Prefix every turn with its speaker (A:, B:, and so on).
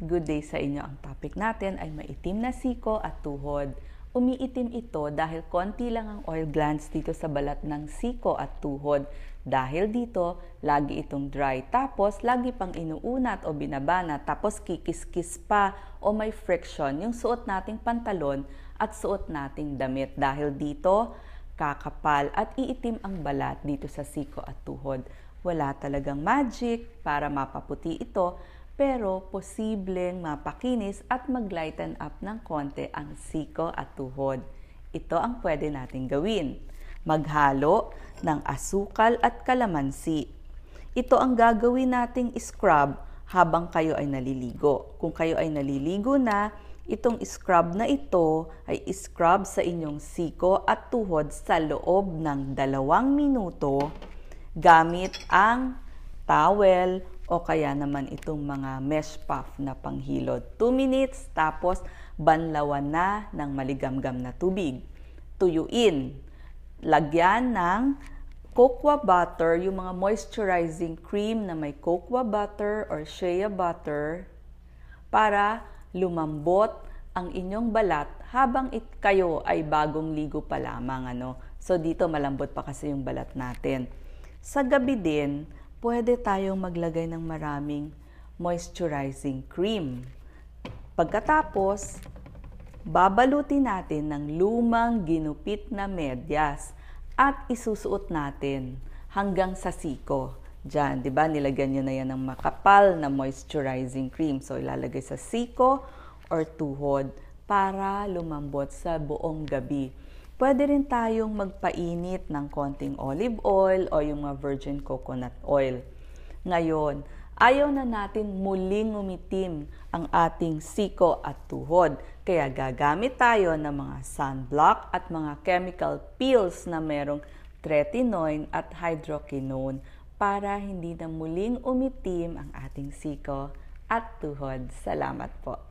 A: Good day sa inyo. Ang topic natin ay maitim na siko at tuhod. Umiitim ito dahil konti lang ang oil glands dito sa balat ng siko at tuhod. Dahil dito, lagi itong dry. Tapos, lagi pang inuunat o binabana. Tapos, kikiskis pa o may friction yung suot nating pantalon at suot nating damit. Dahil dito, kakapal at iitim ang balat dito sa siko at tuhod. Wala talagang magic para mapaputi ito pero posibleng mapakinis at mag-lighten up ng konti ang siko at tuhod. Ito ang pwede nating gawin. Maghalo ng asukal at kalamansi. Ito ang gagawin nating scrub habang kayo ay naliligo. Kung kayo ay naliligo na, Itong scrub na ito ay scrub sa inyong siko at tuhod sa loob ng dalawang minuto gamit ang towel o kaya naman itong mga mesh puff na panghilod. 2 minutes tapos banlawan na ng maligamgam na tubig. Tuyuin. Lagyan ng cocoa butter, yung mga moisturizing cream na may cocoa butter or shea butter para lumambot ang inyong balat habang it kayo ay bagong ligo pa lamang ano. So dito malambot pa kasi yung balat natin. Sa gabi din, pwede tayong maglagay ng maraming moisturizing cream. Pagkatapos, babalutin natin ng lumang ginupit na medyas at isusuot natin hanggang sa siko. Diyan, di ba? Nilagyan nyo na yan ng makapal na moisturizing cream. So, ilalagay sa siko or tuhod para lumambot sa buong gabi pwede rin tayong magpainit ng konting olive oil o yung mga virgin coconut oil. Ngayon, ayaw na natin muling umitim ang ating siko at tuhod. Kaya gagamit tayo ng mga sunblock at mga chemical peels na merong tretinoin at hydroquinone para hindi na muling umitim ang ating siko at tuhod. Salamat po.